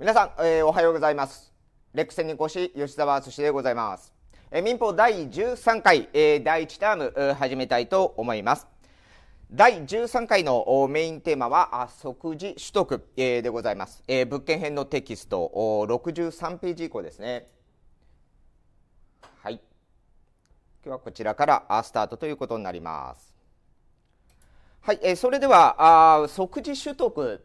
皆さん、えー、おはようございます。レックスに越し吉澤寿司でございます。えー、民法第13回、えー、第1ターム、えー、始めたいと思います。第13回のメインテーマは即時取得、えー、でございます、えー。物件編のテキストお63ページ以降ですね。はい。今日はこちらからスタートということになります。はい、えー、それではあ即時取得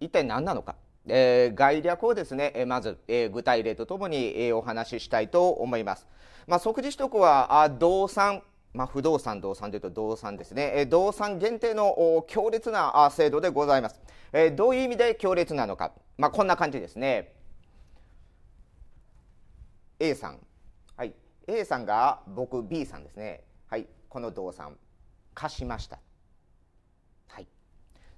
一体何なのか。えー、概略をですね、えまず、えー、具体例とともに、えー、お話ししたいと思います。まあ、即時取得はあ動産まあ、不動産、動産というと動産ですね、え動産限定の強烈な制度でございます、えどういう意味で強烈なのか、まあ、こんな感じですね A さん、はい、A さんが僕 B さんですね、はい、この動産貸しました、はい、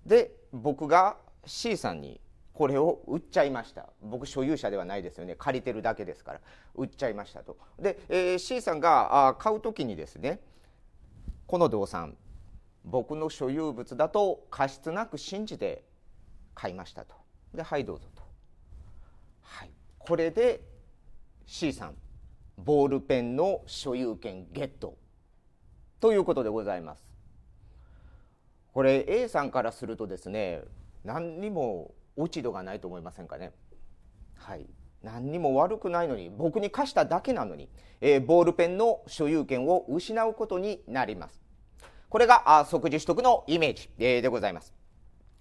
で僕が C さんにこれを売っちゃいました僕所有者ではないですよね借りてるだけですから売っちゃいましたとで、えー、C さんがあ買う時にですねこの動産僕の所有物だと過失なく信じて買いましたとではいどうぞと、はい、これで C さんボールペンの所有権ゲットということでございますこれ A さんからするとですね何にも落ち度がないと思いませんかね。はい。何にも悪くないのに、僕に貸しただけなのに、えー、ボールペンの所有権を失うことになります。これが、あ即時取得のイメージ、えー、でございます。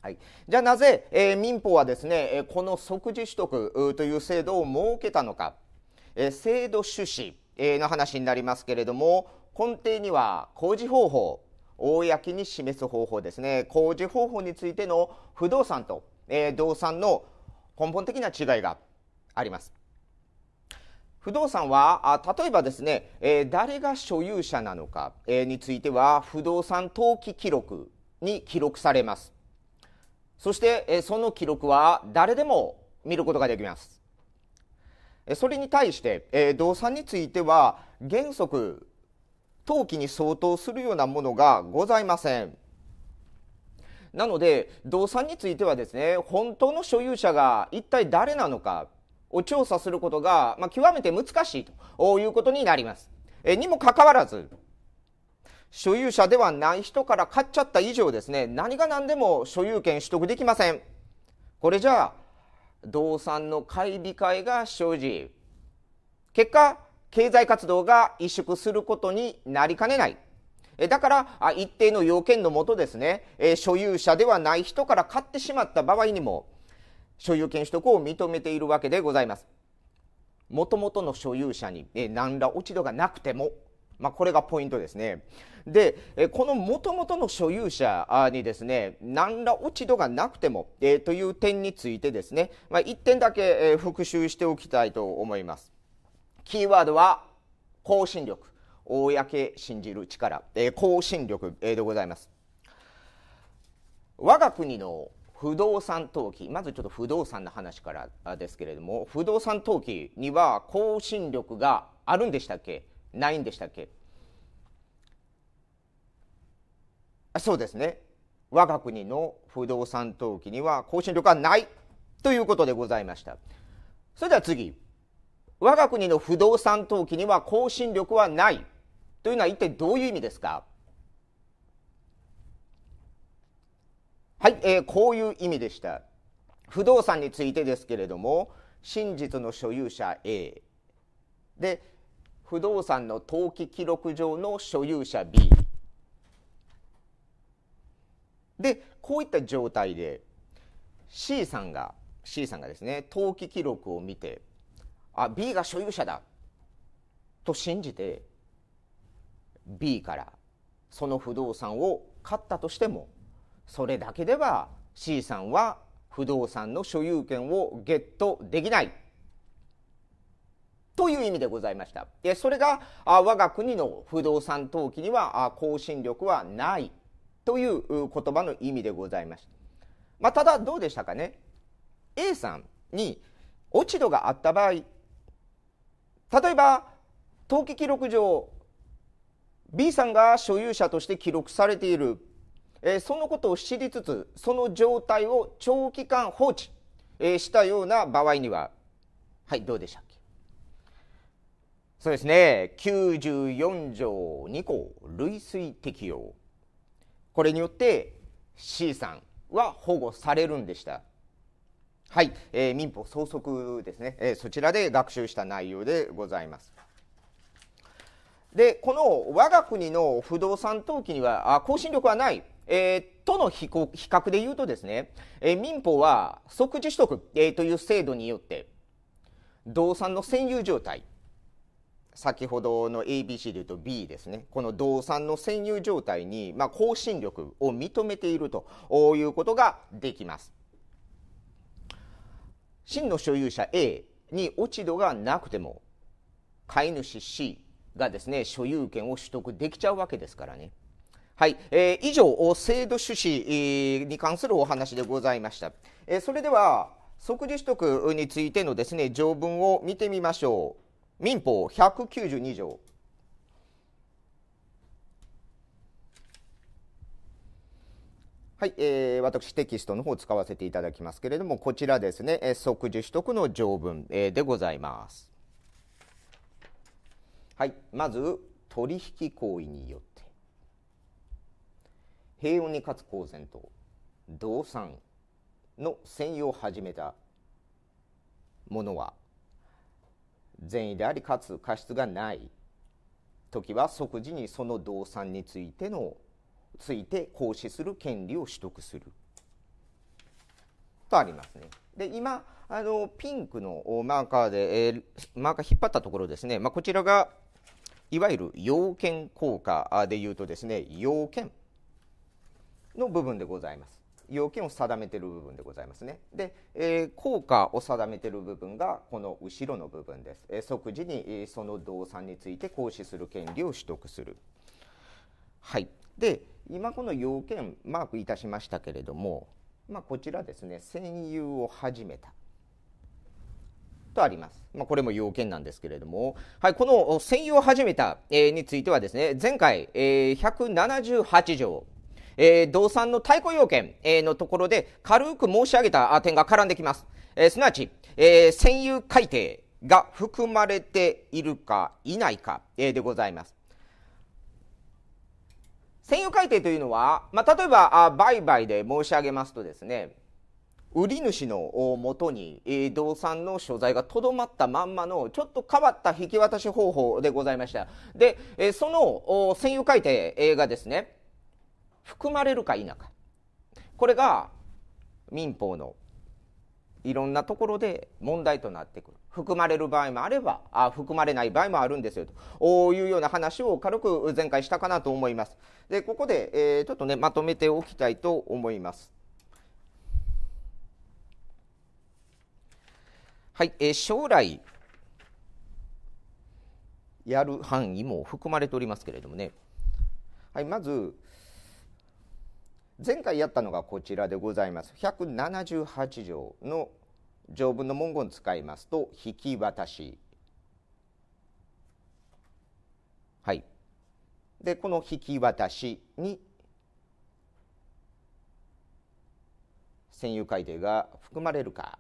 はい、じゃあなぜ、えー、民法はですね、えこの即時取得という制度を設けたのか、え制度趣旨、の話になりますけれども根底には工事方法公に示す方法ですね工事方法についての不動産とえー、動産の根本的な違いがあります。不動産は例えばですね、えー、誰が所有者なのか、えー、については不動産登記記録に記録されますそして、えー、その記録は誰でも見ることができますそれに対して、え動産については原則登記に相当するようなものがございませんなので動産についてはですね本当の所有者が一体誰なのかを調査することが、まあ、極めて難しいということになります。えにもかかわらず所有者ではない人から買っちゃった以上ですね何が何でも所有権取得できません。これじゃあ動産の買い控えが生じ結果経済活動が萎縮することになりかねないえだから、あ一定の要件のもとですね、え所有者ではない人から買ってしまった場合にも、所有権取得を認めているわけでございます。もともとの所有者に、え何ら落ち度がなくても、まあ、これがポイントですね。で、えこのもともとの所有者にですね、何ら落ち度がなくても、えという点についてですね、まあ、1点だけ、え復習しておきたいと思います。キーワードは、更新力。公信じる力、えー、公信力、えー、でございます我が国の不動産登記まずちょっと不動産の話からですけれども不動産登記には更新力があるんでしたっけないんでしたっけそうですね我が国の不動産登記には更新力はないということでございましたそれでは次我が国の不動産登記には更新力はないというのは一体どういう意味ですかはい、えー、こういう意味でした不動産についてですけれども真実の所有者 A で不動産の登記記録上の所有者 B でこういった状態で C さんが C さんがですね登記記録を見てあ B が所有者だと信じて B からその不動産を買ったとしてもそれだけでは C さんは不動産の所有権をゲットできないという意味でございました。それが我が国の不動産登記には更新力はないという言葉の意味でございました。まあ、ただどうでしたかね A さんに落ち度があった場合例えば登記記録上 B さんが所有者として記録されている、えー、そのことを知りつつその状態を長期間放置、えー、したような場合にははいどうでしたっけそうですね94条2項類推適用これによって C さんは保護されるんでしたはい、えー、民法総則ですね、えそちらで学習した内容でございますで、この我が国の不動産登記には、あ更新力はない。えー、との比較で言うとですね、えー、民法は即時取得、えー、という制度によって、動産の占有状態、先ほどの ABC で言うと B ですね、この動産の占有状態に、まあ、更新力を認めているということができます。真の所有者 A に落ち度がなくても、飼い主 C、がですね、所有権を取得できちゃうわけですからね。はい、えー、以上、制度趣旨に関するお話でございました。えー、それでは、即時取得についてのですね、条文を見てみましょう。民法192条。はい、えー、私テキストの方を使わせていただきますけれども、こちらですね、即時取得の条文、えでございます。はい、まず取引行為によって平穏に勝つ公然と動産の専用を始めたものは善意でありかつ過失がない時は即時にその動産についてのついて行使する権利を取得するとありますね。で今あのピンクのマーカーで、えー、マーカー引っ張ったところですね、まあ、こちらがいわゆる要件効果でいうとですね要件の部分でございます。要件を定めてる部分でございますね。で、えー、効果を定めてる部分がこの後ろの部分です。えー、即時に、その動産について行使する権利を取得する。はい。で、今この要件マークいたしましたけれども、まあ、こちらですね占有を始めたとあります。まあ、これも要件なんですけれども、はい、この占用を始めた、えー、についてはですね、前回、えー、178条、えー、動産の対抗要件、えー、のところで軽く申し上げた点が絡んできます。えー、すなわち、えー、占有改定が含まれているかいないか、えー、でございます。占有改定というのは、まあ、例えばあ売買で申し上げますとですね、売り主のもとに、え動産の所在がとどまったまんまのちょっと変わった引き渡し方法でございました。で、えその占有改定がですね、含まれるか否か。これが民法のいろんなところで問題となってくる含まれる場合もあればあ含まれない場合もあるんですよというような話を軽く前回したかなと思いますでここで、えー、ちょっとねまとめておきたいと思いますはい、えー、将来やる範囲も含まれておりますけれどもね、はい、まず前回やったのがこちらでございます178条の条文の文言使いますと「引き渡し」はいでこの「引き渡し」に占有改定が含まれるか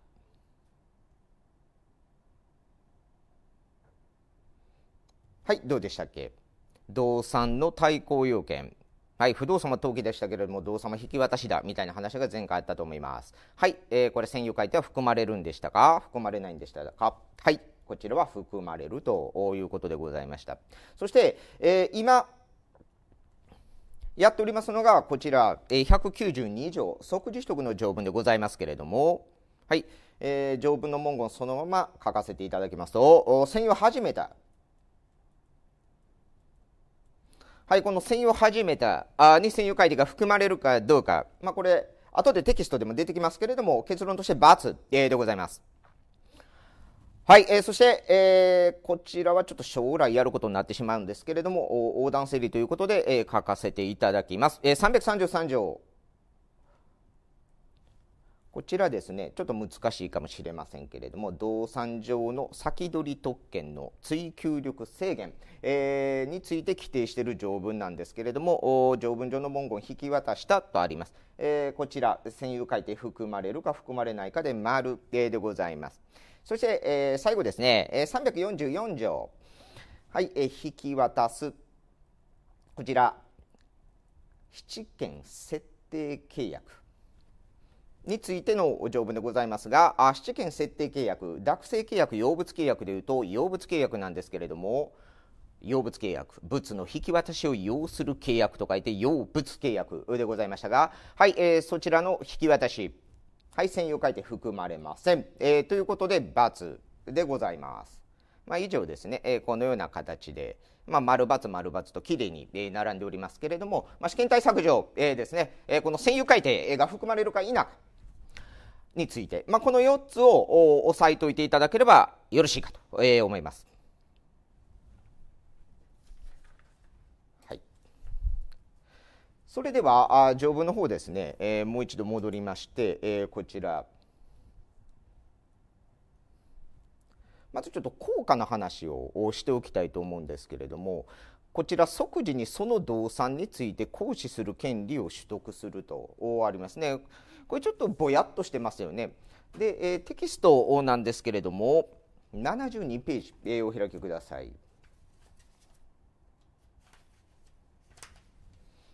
はい、どうでしたっけ動産の対抗要件。はい、不動産は登記でしたけれども、動は引き渡しだみたいな話が前回あったと思います。はい、えー、これ、占有いては含まれるんでしたか含まれないんでしたかはい、こちらは含まれるということでございました。そして、えー、今、やっておりますのが、こちら、え192条、即時取得の条文でございますけれども、はい、えー、条文の文言そのまま書かせていただきますと、占有を始めたはい、この専用始めたあに専用会議が含まれるかどうか、まあ、これ、後でテキストでも出てきますけれども、結論として×でございます。はい、えー、そして、えー、こちらはちょっと将来やることになってしまうんですけれども、横断整理ということで、えー、書かせていただきます。えー、333条こちらですねちょっと難しいかもしれませんけれども動産上の先取り特権の追求力制限、えー、について規定している条文なんですけれども条文上の文言引き渡したとあります、えー、こちら占有改定含まれるか含まれないかで丸でございますそして、えー、最後ですね344条はい、えー、引き渡すこちら7件設定契約についての条文でございますが7件設定契約諾性契約用物契約でいうと用物契約なんですけれども用物契約物の引き渡しを要する契約と書いて用物契約でございましたがはい、えー、そちらの引き渡しはい専用書いて含まれません、えー、ということで×でございます、まあ、以上ですね、えー、このような形で、まあ、丸×丸×ときれいに並んでおりますけれども、まあ、試験体削除、えー、ですね、えー、この占有改定が含まれるか否かについて、まあ、この4つを押さえておいていただければよろしいかと、えー、思います。はい、それではあ条文の方ですね、えー、もう一度戻りまして、えー、こちらまずちょっと効果の話をしておきたいと思うんですけれどもこちら即時にその動産について行使する権利を取得するとありますね。これちょっとぼやっとしてますよね。で、えー、テキストなんですけれども72ページ、えー、お開きください。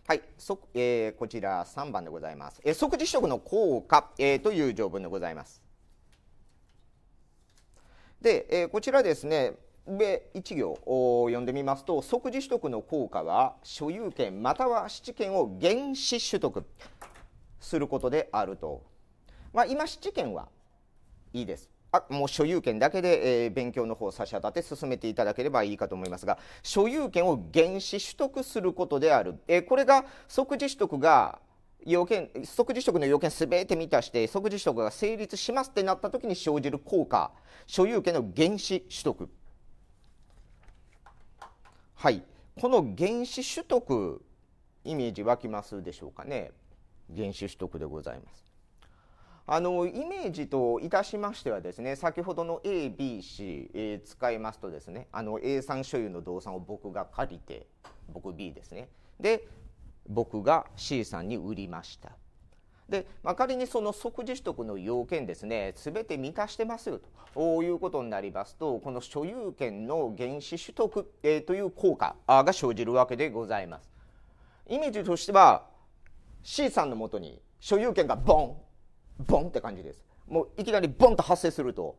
はい、そえー、こちら3番でございます。え即時取得の効果、えという条文でございます。で、えこちらですね上1行を読んでみますと即時取得の効果は所有権または質権を原始取得することであると、まあ、今七件はいいですあもう所有権だけで、えー、勉強の方を差し当たって進めていただければいいかと思いますが所有権を原始取得することである、えー、これが即時取得が要件即時取得の要件すべて満たして即時取得が成立しますってなった時に生じる効果所有権の原始取得はいこの原始取得イメージ湧きますでしょうかね。原資取得でございます。あのイメージといたしましてはですね先ほどの ABC、えー、使いますとですねあの A さん所有の動産を僕が借りて僕 B ですねで僕が C さんに売りましたで、まあ、仮にその即時取得の要件ですね全て満たしてますよということになりますとこの所有権の原資取得、えー、という効果が生じるわけでございます。イメージとしては C さんのもとに所有権がボンボンって感じですもういきなりボンと発生すると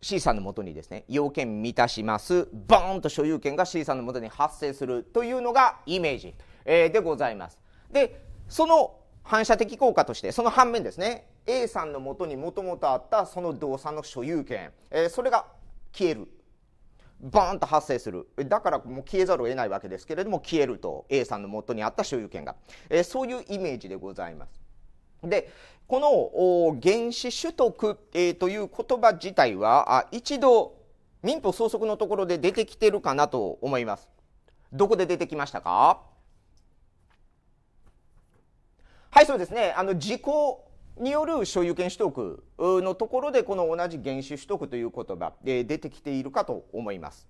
C さんのもとにですね要件満たしますボーンと所有権が C さんのもとに発生するというのがイメージ、えでございますでその反射的効果としてその反面ですね A さんのもとにもともとあったその動産の所有権、えそれが消えるバーンと発生するだからもう消えざるを得ないわけですけれども消えると A さんの元にあった所有権が、えー、そういうイメージでございます。でこの原資取得、えー、という言葉自体はあ一度民法総則のところで出てきてるかなと思います。どこで出てきましたかはい、そうですね。あの、時効。による所有権取得のところでこの同じ原資取得という言葉で出てきているかと思います。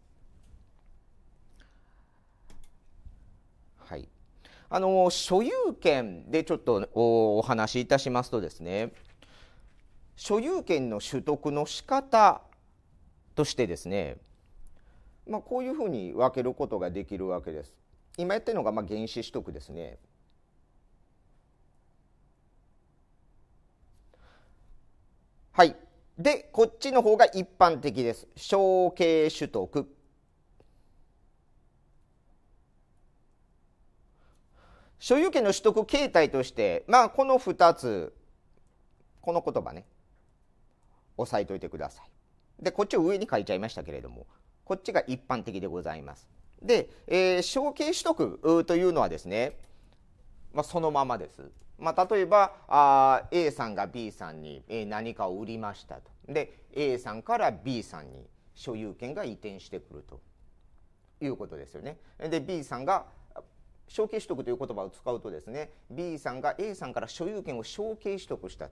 はい、あの所有権でちょっとおお話しいたしますとですね所有権の取得の仕方としてですね、まあ、こういうふうに分けることができるわけです。今やってるのがまあ原資取得ですね。はい。で、こっちの方が一般的です。承継取得。所有権の取得形態として、まあ、この2つ、この言葉ね、押さえといてください。で、こっちを上に書いちゃいましたけれども、こっちが一般的でございます。で、えー、承継取得というのはですね、まあ、そのままです。まあ、例えばあ A さんが B さんに何かを売りましたとで A さんから B さんに所有権が移転してくるということですよね。で B さんが承継取得という言葉を使うとですね B さんが A さんから所有権を承継取得した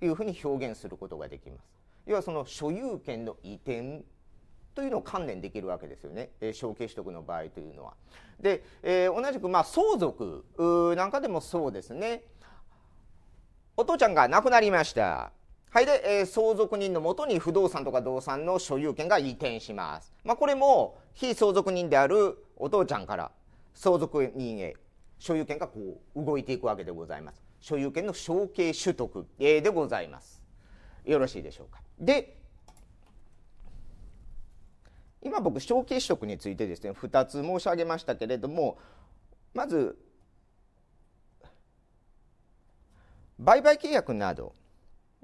というふうに表現することができます。要はその所有権の移転というのを観念できるわけですよね、え承継取得の場合というのは。で、えー、同じくまあ相続なんかでもそうですねお父ちゃんが亡くなりました。はいで、えー、相続人のもとに不動産とか動産の所有権が移転します。まあ、これも非相続人であるお父ちゃんから相続人へ所有権がこう動いていくわけでございます。所有権の承継取得、でございます。よろしいでしょうか。で、今僕小規食についてですね2つ申し上げましたけれどもまず売買契約など、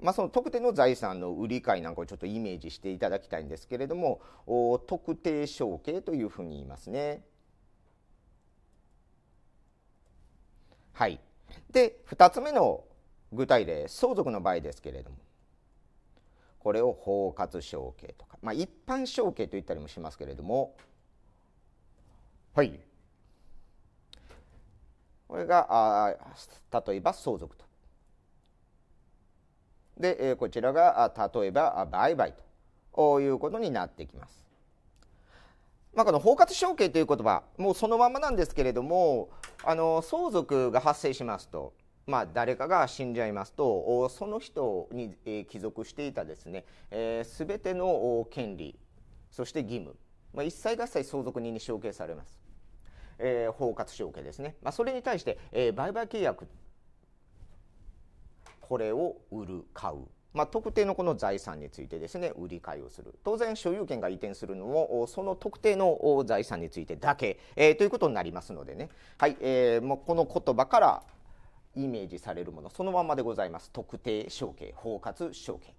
まあ、その特定の財産の売り買いなんかをちょっとイメージしていただきたいんですけれども特定承継というふうに言いますね。はい、で2つ目の具体例相続の場合ですけれどもこれを包括承継とか、まあ、一般承継と言ったりもしますけれどもはいこれがあ例えば相続とでこちらが例えば売買ということになってきます。まあ、この包括承継という言葉もうそのままなんですけれどもあの相続が発生しますとまあ、誰かが死んじゃいますとその人に、え帰属していたですね、えー、全ての権利そして義務、まあ、一切合切相続人に承継されます、えー、包括承継ですね、まあ、それに対して、えー、売買契約これを売る買うまあ、特定のこの財産についてですね売り買いをする当然所有権が移転するのもその特定の財産についてだけ、えー、ということになりますのでね、はいえー、もうこの言葉からイメージされるものそのままでございます特定承継包括証券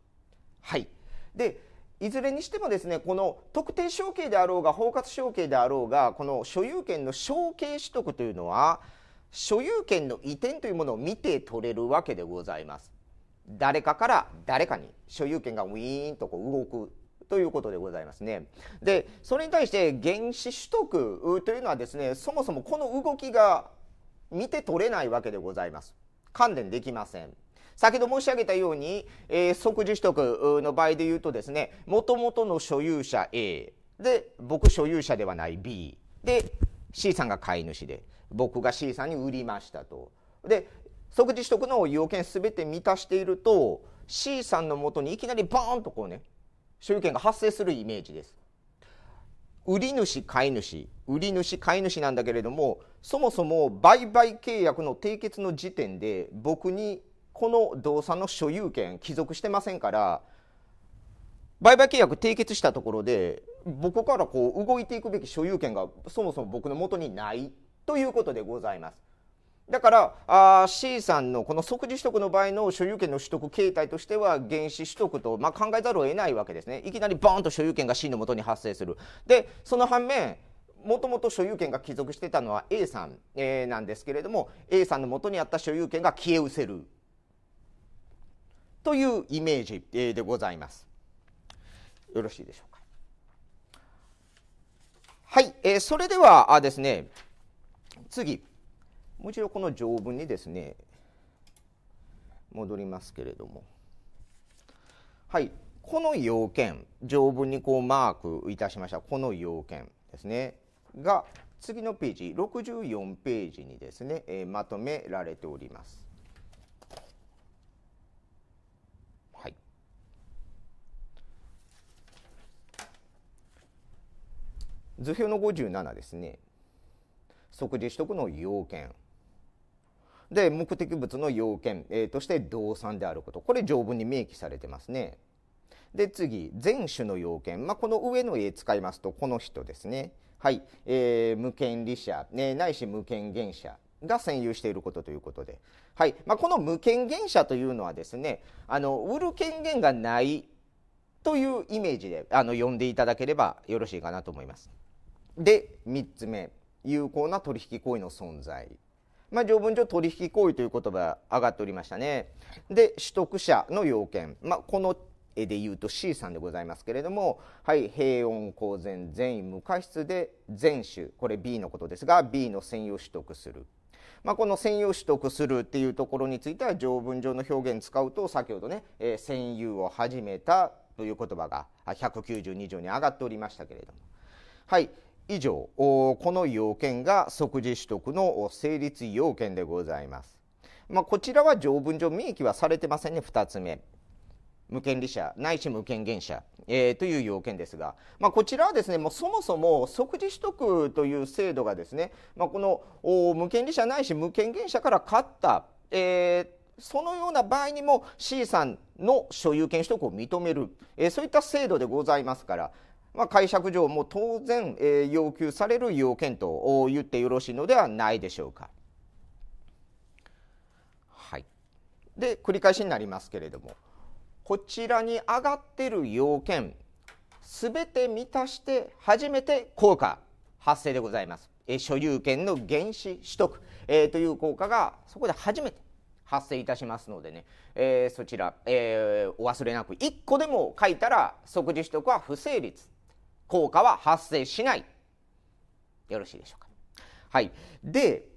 はいでいずれにしてもですねこの特定承継であろうが包括承継であろうがこの所有権の承継取得というのは所有権の移転というものを見て取れるわけでございます誰かから誰かに所有権がウィーンとこう動くということでございますね。でそれに対して原子取得というのはですねそもそもこの動きが見て取れないわけでございます。観念できません。先ほど申し上げたように、えー、即時取得の場合で言うとですね、もともとの所有者 A で、僕所有者ではない B で、C さんが買い主で、僕が C さんに売りましたと。で、即時取得の要件全て満たしていると、C さんのもとにいきなりバーンとこうね、所有権が発生するイメージです。売り主買い主売り主買い主なんだけれどもそもそも売買契約の締結の時点で僕にこの動作の所有権帰属してませんから売買契約締結したところで僕からこう動いていくべき所有権がそもそも僕のもとにないということでございます。だからあ C さんのこの即時取得の場合の所有権の取得形態としては原資取得と、まあ、考えざるを得ないわけですねいきなりバーンと所有権が C のもとに発生するでその反面もともと所有権が帰属してたのは A さん、えー、なんですけれども A さんのもとにあった所有権が消え失せるというイメージでございますよろしいでしょうかはい、えー、それではあですね次もう一度この条文にですね、戻りますけれども。はい。この要件、条文にこうマークいたしました、この要件ですね、が、次のページ、64ページにですね、えー、まとめられております。はい。図表の57ですね。即時取得の要件。で、目的物の要件、えー、として動産であること。これ条文に明記されてますね。で、次、全種の要件。まあ、この上の絵使いますと、この人ですね。はい。えー、無権利者、ね、ないし無権限者が占有していることということで。はい。まあ、この無権限者というのはですね、あの、売る権限がないというイメージで、あの、呼んでいただければよろしいかなと思います。で、3つ目。有効な取引行為の存在まあ、条文上取引行為という言葉が上がっておりましたね。で取得者の要件、まあ、この絵でいうと C さんでございますけれども、はい、平穏公然善意無過失で全種これ B のことですが B の専用取得する。まあ、この占有取得するっていうところについては条文上の表現使うと先ほどね、占有を始めたという言葉が192条に上がっておりましたけれども。はい以上この要件が即時取得の成立要件でございます。まあ、こちらは条文上明記はされてませんね2つ目。無権利者ないし無権限者、えー、という要件ですが、まあ、こちらはですねもうそもそも即時取得という制度がですね、まあ、この無権利者ないし無権限者から勝った、えー、そのような場合にも C さんの所有権取得を認める、えー、そういった制度でございますから、まあ、解釈上も当然、えー、要求される要件と言ってよろしいのではないでしょうか。はい、で繰り返しになりますけれどもこちらに上がってる要件すべて満たして初めて効果発生でございます。えー、所有権の原資取得、えー、という効果がそこで初めて発生いたしますのでね、えー、そちら、えー、お忘れなく1個でも書いたら即時取得は不成立効果は発生しない。よろしいでしょうか。はい。で、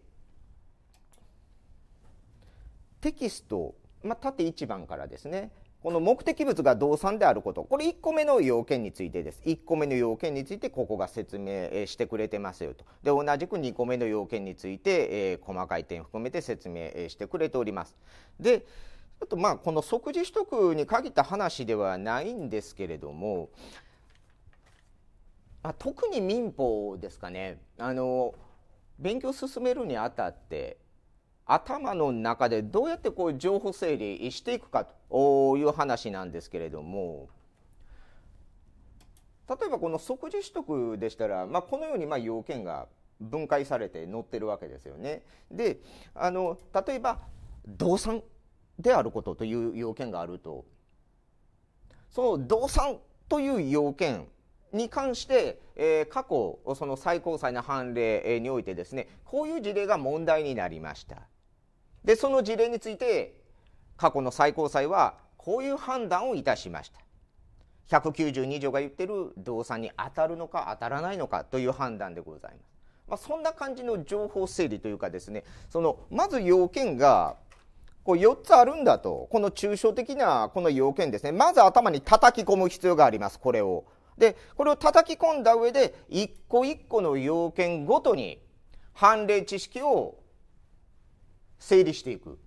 テキスト、まあ、縦1番からですね、この目的物が動産であること、これ1個目の要件についてです。1個目の要件についてここが説明してくれてますよと。で、同じく2個目の要件について、えー、細かい点を含めて説明してくれております。で、ちょっとまあこの即時取得に限った話ではないんですけれども、あ特に民法ですかねあの勉強進めるにあたって頭の中でどうやってこう情報整理していくかという話なんですけれども例えばこの即時取得でしたら、まあ、このようにま要件が分解されて載ってるわけですよね。であの例えば動産であることという要件があるとその動産という要件に関して、えー、過去その最高裁の判例においてですねこういう事例が問題になりましたでその事例について過去の最高裁はこういう判断をいたしました192条が言ってる動産に当たるのか当たらないのかという判断でございます、まあ、そんな感じの情報整理というかですねそのまず要件がこう4つあるんだとこの抽象的なこの要件ですねまず頭に叩き込む必要がありますこれをでこれを叩き込んだ上で一個一個の要件ごとに判例知識を整理していく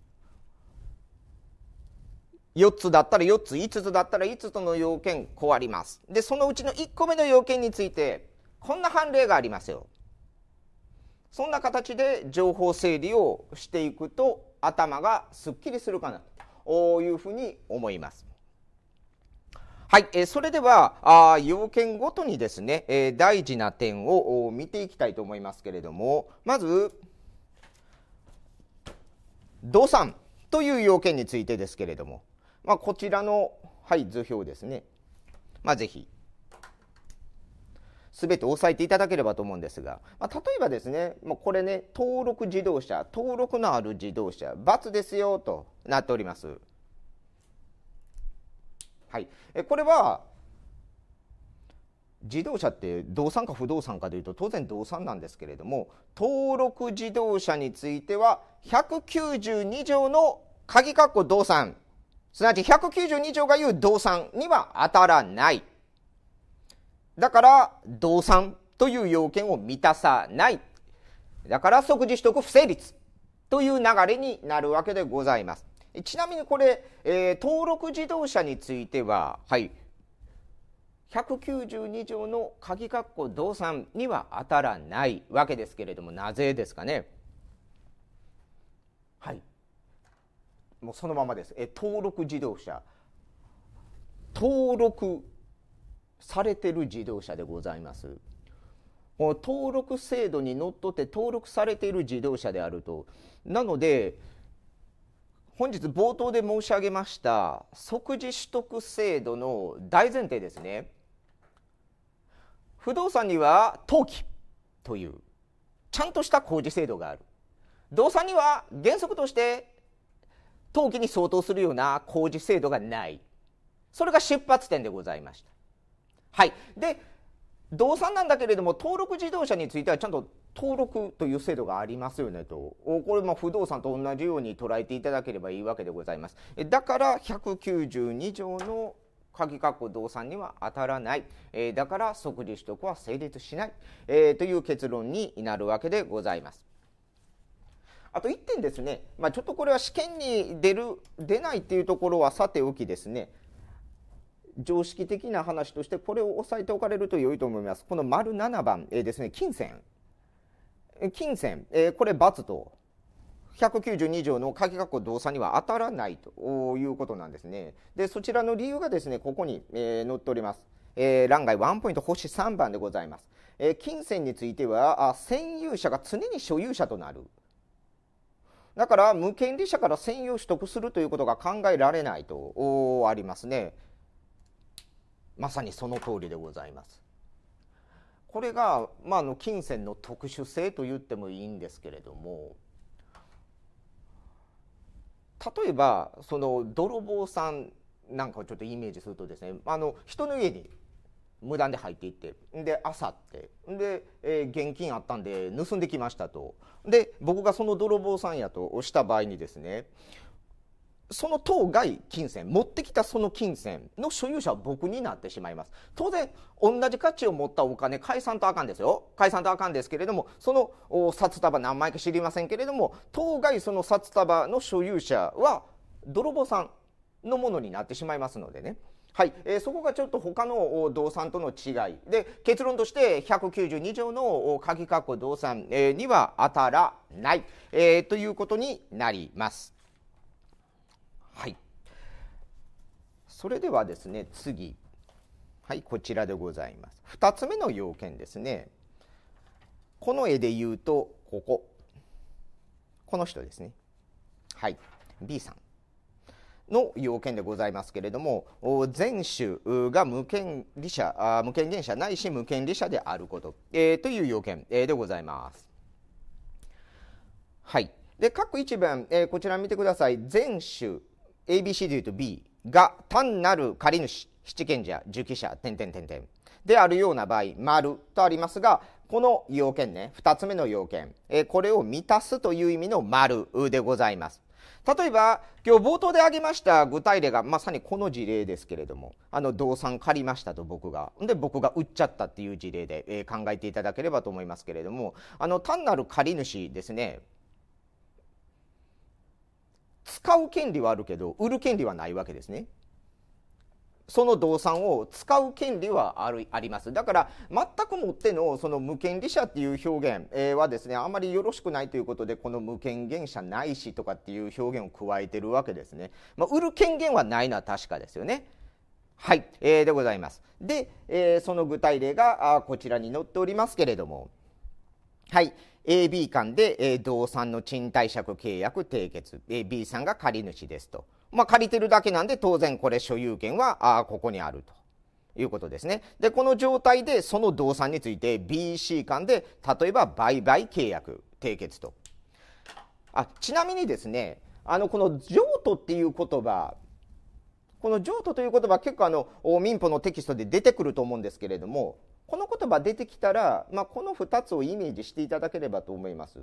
4つだったら4つ5つだったら5つの要件こうありますでそのうちの1個目の要件についてこんな判例がありますよそんな形で情報整理をしていくと頭がすっきりするかなというふうに思います。はい、えそれではあ要件ごとにですね、え大事な点を見ていきたいと思いますけれどもまず度算という要件についてですけれども、まあ、こちらの、はい、図表ですね、まあ、ぜひべて押さえていただければと思うんですが、まあ、例えばですね、まあ、これね登録自動車登録のある自動車×ですよとなっております。はい、えこれは自動車って動産か不動産かというと当然動産なんですけれども登録自動車については192条の鍵括弧動産すなわち192条が言う動産には当たらないだから動産という要件を満たさないだから即時取得不成立という流れになるわけでございますちなみにこれ、えー、登録自動車については、はい、192条の鍵括弧動産には当たらないわけですけれどもなぜですかねはいもうそのままですえ登録自動車登録されてる自動車でございます登録制度にのっとって登録されている自動車であるとなので本日冒頭で申し上げました即時取得制度の大前提ですね不動産には登記というちゃんとした工事制度がある動産には原則として登記に相当するような工事制度がないそれが出発点でございましたはいで動産なんだけれども登録自動車についてはちゃんと登録という制度がありますよねと。これも不動産と同じように捉えていただければいいわけでございます。だから192条の鍵括弧動産には当たらない、えだから即時取得は成立しない、えという結論になるわけでございます。あと1点ですね、まあ、ちょっとこれは試験に出る出ないっていうところはさておきですね常識的な話としてこれを押さえておかれると良いと思います。この丸7番、えー、ですね金銭金銭、えー、これ罰と192条の鍵括弧動作には当たらないということなんですね。で、そちらの理由がですね、ここに、えー、載っております。えー、欄外ンポイント星3番でございます。えー、金銭についてはあ、占有者が常に所有者となる。だから、無権利者から占有取得するということが考えられないとありますね。まさにその通りでございます。これが、まあ、の金銭の特殊性と言ってもいいんですけれども例えばその泥棒さんなんかをちょっとイメージするとですねあの人の家に無断で入っていってで朝ってで、えー、現金あったんで盗んできましたとで僕がその泥棒さんやとした場合にですねその当該金銭、持ってきたその金銭の所有者は僕になってしまいます。当然、同じ価値を持ったお金、解散とあかんですよ。解散とあかんですけれども、その札束何枚か知りませんけれども、当該その札束の所有者は泥棒さんのものになってしまいますのでね。はい、えー、そこがちょっと他の動産との違いで結論として192条の鍵括弧動産、には当たらない、えー、ということになります。はいそれではですね次はいこちらでございます二つ目の要件ですねこの絵で言うとこここの人ですねはい B さんの要件でございますけれども全種が無権利者無権限者ないし無権利者であること、えー、という要件、えでございます。はい、で各一文、えー、こちら見てください全種 ABC で言うと B が単なる借主七賢者受記者点点点点であるような場合丸とありますがこの要件ね2つ目の要件、えー、これを満たすという意味の丸でございます。例えば今日冒頭で挙げました具体例がまさにこの事例ですけれどもあの動産借りましたと僕がで僕が売っちゃったっていう事例で、えー、考えていただければと思いますけれどもあの単なる借り主ですね使う権利はあるけど売る権利はないわけですね。その動産を使う権利はあるありますだから全くもってのその無権利者っていう表現はですねあまりよろしくないということでこの無権限者ないしとかっていう表現を加えてるわけですね、まあ、売る権限はないのは確かですよねはい、えー、でございますで、えー、その具体例があこちらに載っておりますけれどもはい AB 間で動産の賃貸借契約締結 B さんが借り主ですと、まあ、借りてるだけなんで当然これ所有権はあここにあると。いうことですねでこの状態でその動産について BC 間で例えば売買契約締結とあちなみにですねあのこの譲渡っていう言葉この譲渡という言葉結構あの民法のテキストで出てくると思うんですけれどもこの言葉出てきたら、まあ、この2つをイメージしていただければと思います。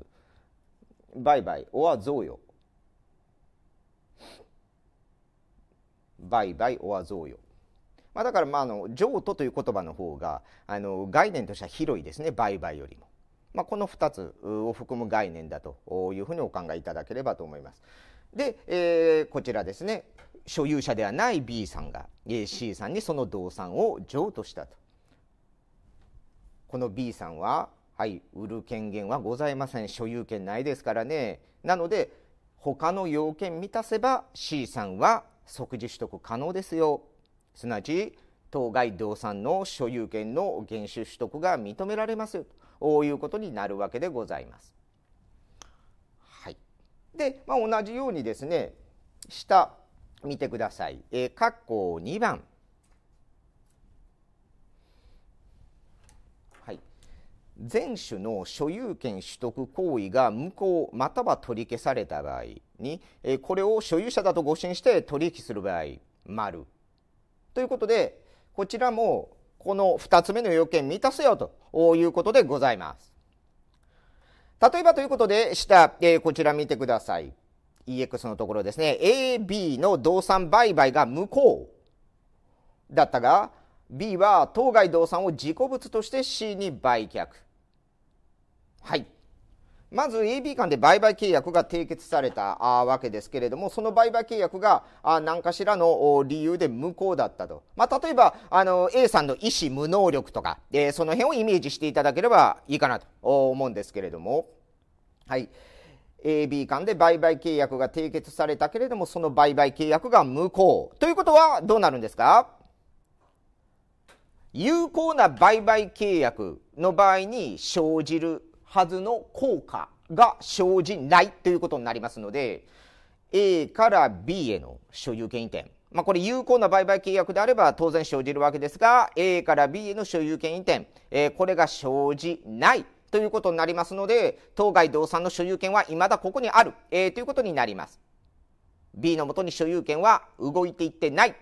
売買 or 贈与。売買 or 贈与。まあ、だからまああの譲渡という言葉の方があの概念としては広いですね売買よりも。まあ、この2つを含む概念だというふうにお考えいただければと思います。で、えー、こちらですね所有者ではない B さんが C さんにその動産を譲渡したと。この B さんは、はい、売る権限はございません所有権ないですからねなので他の要件満たせば C さんは即時取得可能ですよすなわち当該動産の所有権の原資取得が認められますよということになるわけでございます。はい、で、まあ、同じようにですね下見てください。えー、括弧2番全種の所有権取得行為が無効または取り消された場合にこれを所有者だと誤信して取引する場合丸ということでこちらもこの2つ目の要件満たせよということでございます。例えばということで下、えこちら見てください。EX のところですね AB の動産売買が無効だったが B は当該動産を自己物として C に売却。はい。まず AB 間で売買契約が締結されたわけですけれども、その売買契約が何かしらの理由で無効だったと。まあ、例えば、あの、A さんの意思無能力とか、その辺をイメージしていただければいいかなと思うんですけれども、はい。AB 間で売買契約が締結されたけれども、その売買契約が無効。ということはどうなるんですか有効な売買契約の場合に生じるはずの効果が生じないということになりますので A から B への所有権移転まあ、これ有効な売買契約であれば当然生じるわけですが A から B への所有権移転、えー、これが生じないということになりますので当該動産の所有権はいまだここにある、えー、ということになります B のもとに所有権は動いていってない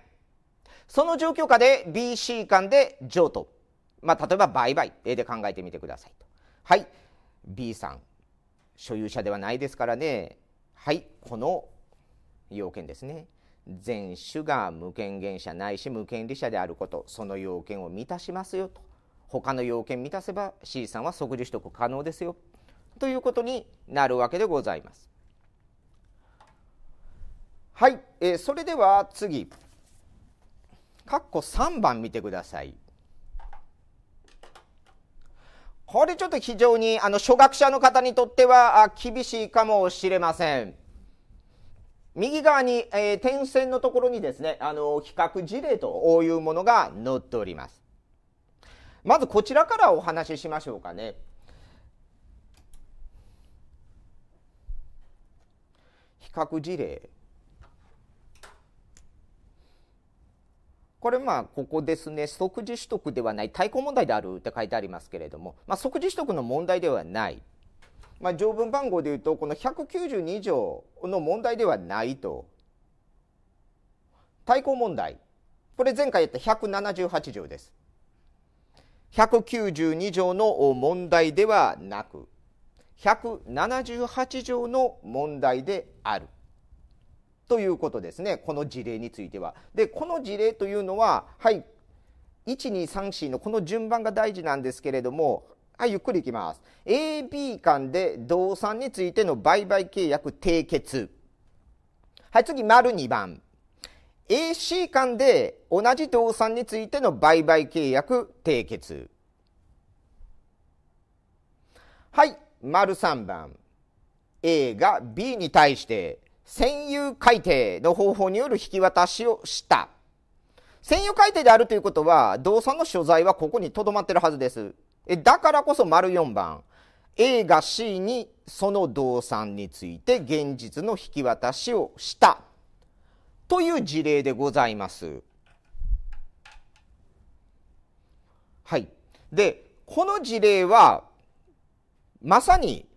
その状況下で BC 間で譲渡、まあ、例えば売買で考えてみてくださいと。はい B さん所有者ではないですからねはいこの要件ですね全種が無権限者ないし無権利者であることその要件を満たしますよと他の要件満たせば C さんは即時取得可能ですよということになるわけでございます。はい、えー、それでは次、括弧3番見てください。これちょっと非常にあの初学者の方にとっては厳しいかもしれません。右側に、えー、点線のところにですね、あの比較事例というものが載っております。まずこちらからお話ししましょうかね。比較事例これまあここですね即時取得ではない対抗問題であるって書いてありますけれども、まあ、即時取得の問題ではない、まあ、条文番号でいうとこの192条の問題ではないと対抗問題これ前回やった178条です192条の問題ではなく178条の問題であるということですねこの事例については。でこの事例というのははい1234のこの順番が大事なんですけれどもはい、ゆっくりいきます。AB 間で動産についての売買契約締結。はい、次、丸2番。AC 間で同じ動産についての売買契約締結。はい、丸3番。A が B に対して占有改定の方法による引き渡しをした。占有改定であるということは、動産の所在はここに留まってるはずです。えだからこそ丸4番。A が C にその動産について現実の引き渡しをしたという事例でございます。はい。で、この事例はまさに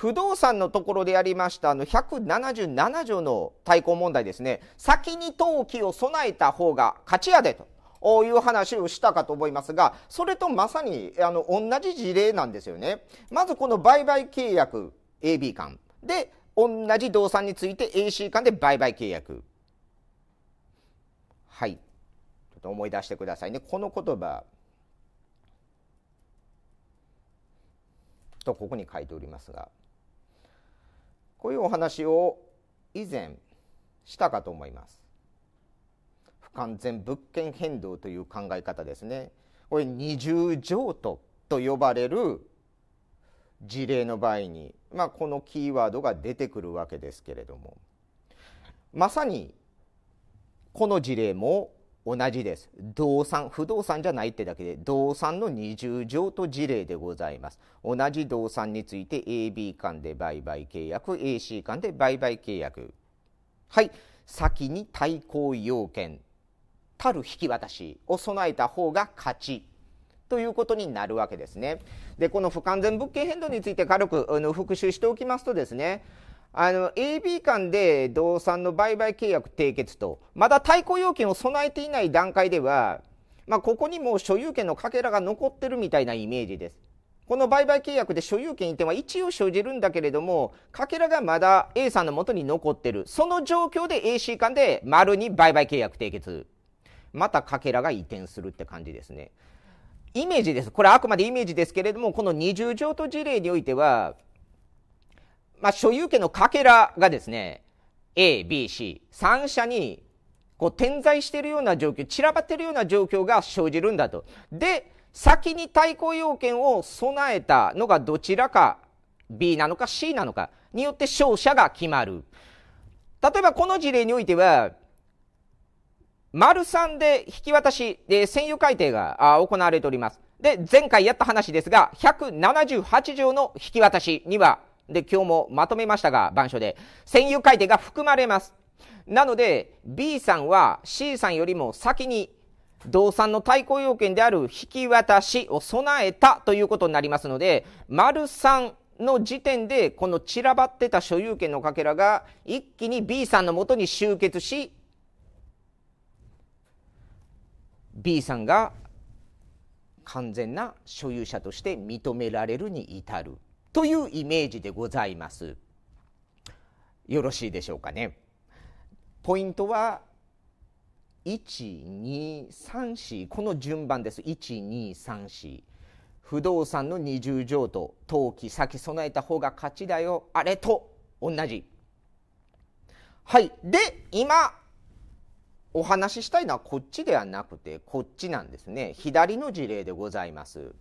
不動産のところでやりましたあの177条の対抗問題ですね先に登記を備えた方が勝ちやでと。いう話をしたかと思いますがそれとまさにあの同じ事例なんですよね。まずこの売買契約 AB 間で同じ動産について AC 間で売買契約。はいちょっと思い出してくださいねこの言葉とここに書いておりますが。こういうお話を以前したかと思います。不完全物件変動という考え方ですね。これ二重譲渡と呼ばれる事例の場合に、まあ、このキーワードが出てくるわけですけれどもまさにこの事例も同じです。動産、不動産じゃないってだけで、動産の二重条と事例でございます。同じ動産について AB 間で売買契約、AC 間で売買契約。はい、先に対抗要件、たる引き渡しを備えた方が勝ち。ということになるわけですね。で、この不完全物件変動について軽く復習しておきますとですね、あの、AB 間で動産の売買契約締結と、まだ対抗要件を備えていない段階では、まあ、ここにも所有権のかけらが残ってるみたいなイメージです。この売買契約で所有権移転は一応生じるんだけれども、かけらがまだ A さんのもとに残ってる。その状況で AC 間で丸に売買契約締結。またかけらが移転するって感じですね。イメージです。これあくまでイメージですけれども、この二重譲渡事例においては、まあ、所有権のかけらがですね、A、B、C、三者にこう点在しているような状況、散らばっているような状況が生じるんだと。で、先に対抗要件を備えたのがどちらか B なのか C なのかによって勝者が決まる。例えばこの事例においては、丸3で引き渡し、で、占有改定が行われております。で、前回やった話ですが、178条の引き渡しにはで、今日もまとめましたが、板書で、占有改定が含まれます。なので、B さんは C さんよりも先に、動産の対抗要件である引き渡しを備えたということになりますので、丸3の時点で、この散らばってた所有権のかけらが、一気に B さんのもとに集結し、B さんが完全な所有者として認められるに至る。というイメージでございますよろしいでしょうかねポイントは1234この順番です1234不動産の二重譲渡登記先備えた方が勝ちだよあれと同じはいで今お話ししたいのはこっちではなくてこっちなんですね左の事例でございます。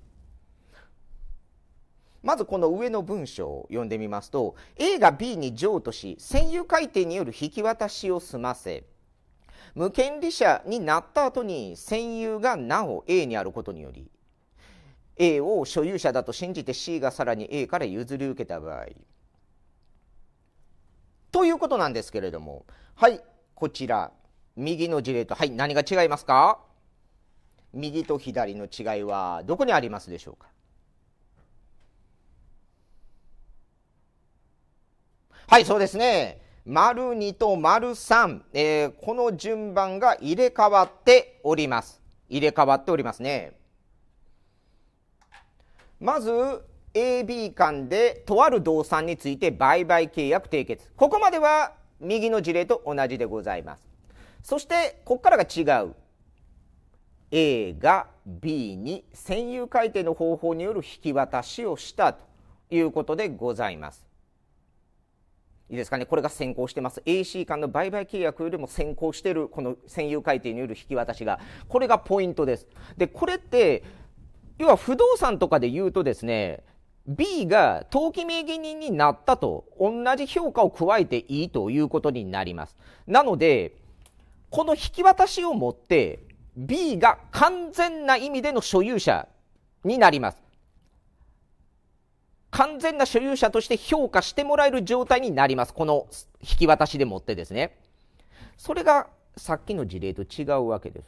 まずこの上の文章を読んでみますと A が B に譲渡し占有改定による引き渡しを済ませ無権利者になった後に占有がなお A にあることにより A を所有者だと信じて C がさらに A から譲り受けた場合ということなんですけれどもはいこちら右の事例とはい何が違いますか右と左の違いはどこにありますでしょうかはい、そうですね。丸2と丸3、えー、この順番が入れ替わっております。入れ替わっておりますね。まず、AB 間でとある動産について売買契約締結。ここまでは右の事例と同じでございます。そして、ここからが違う。A が B に占有改定の方法による引き渡しをしたということでございます。いいですかね、これが先行してます。AC 間の売買契約よりも先行してる、この占有改定による引き渡しが、これがポイントです。で、これって、要は不動産とかで言うとですね、B が登記名義人になったと同じ評価を加えていいということになります。なので、この引き渡しをもって B が完全な意味での所有者になります。完全な所有者として評価してもらえる状態になります。この引き渡しでもってですね。それがさっきの事例と違うわけです。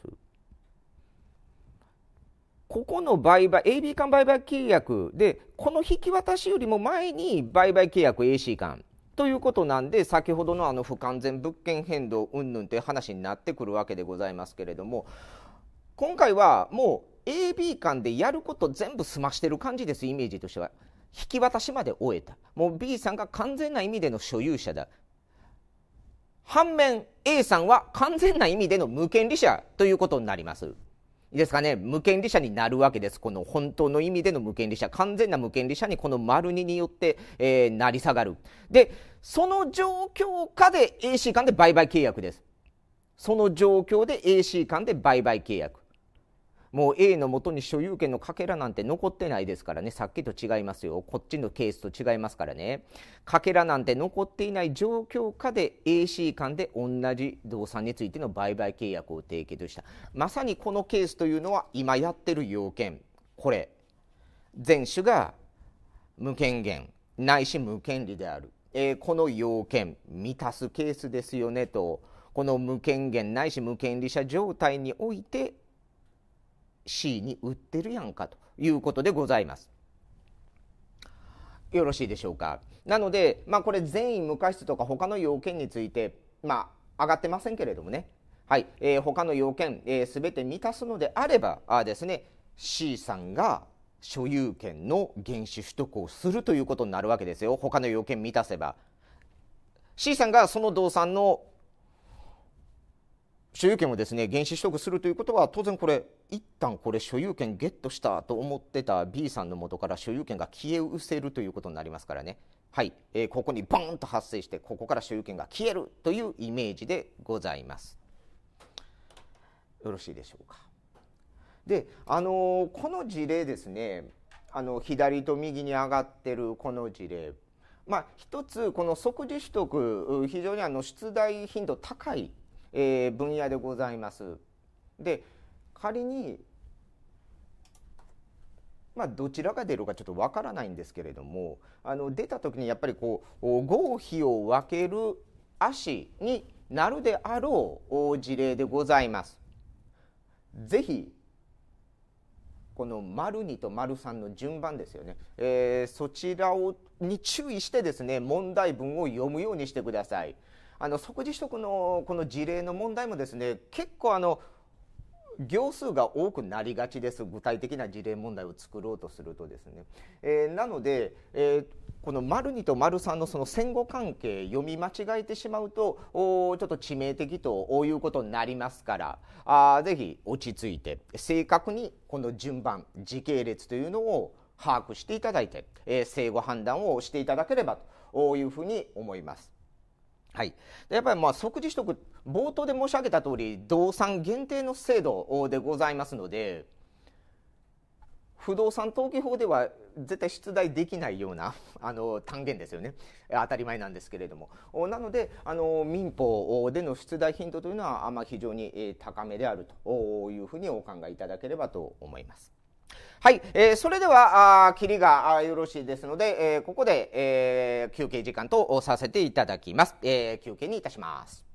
ここの売買、AB 間売買契約で、この引き渡しよりも前に売買契約 AC 間ということなんで、先ほどのあの不完全物件変動云々という話になってくるわけでございますけれども、今回はもう AB 間でやること全部済ましてる感じです、イメージとしては。引き渡しまで終えたもう B さんが完全な意味での所有者だ反面 A さんは完全な意味での無権利者ということになります。ですかね、無権利者になるわけです。この本当の意味での無権利者、完全な無権利者にこの丸二によって、えー、成り下がる。で、その状況下で AC 間で売買契約です。その状況で AC 間で売買契約。もう A のもとに所有権のかけらなんて残ってないですからねさっきと違いますよこっちのケースと違いますからねかけらなんて残っていない状況下で AC 間で同じ動産についての売買契約を締結したまさにこのケースというのは今やってる要件これ全種が無権限ないし無権利である、えー、この要件満たすケースですよねとこの無権限ないし無権利者状態において C に売ってるやんかということでございます。よろしいでしょうか。なので、まあ、これ善意無過失とか他の要件について、まあ、上がってませんけれどもね、はいえー、他の要件すべ、えー、て満たすのであればあですね C さんが所有権の原資取得をするということになるわけですよ他の要件満たせば。C さんがその動産の所有権をですね原資取得するということは当然これ一旦これ所有権ゲットしたと思ってた B さんの元から所有権が消え失せるということになりますからねはい、えー、ここにボーンと発生してここから所有権が消えるというイメージでございますよろしいでしょうかであのー、この事例ですねあの左と右に上がってるこの事例まあ一つこの即時取得非常にあの出題頻度高いえー、分野でございます。で仮にまあ、どちらが出るかちょっとわからないんですけれどもあの出た時にやっぱりこう合否を分ける足になるであろう事例でございます。ぜひこの丸2と丸三の順番ですよね、えー、そちらをに注意してですね問題文を読むようにしてください。あの即時取得のこの事例の問題もですね結構あの行数が多くなりがちです具体的な事例問題を作ろうとするとですね、えー、なので、えー、この丸2と丸3のその戦後関係読み間違えてしまうとおちょっと致命的ということになりますからあぜひ落ち着いて正確にこの順番時系列というのを把握していただいて、えー、正誤判断をしていただければというふうに思います。はい、やっぱりまあ即時取得冒頭で申し上げた通り動産限定の制度でございますので不動産登記法では絶対出題できないような あの単元ですよね当たり前なんですけれどもなのであの民法での出題頻度というのは、ま非常に高めであるというふうにお考えいただければと思います。はい、えー、それでは、あキりがよろしいですので、えー、ここで、えー、休憩時間とさせていただきます。えー、休憩にいたします。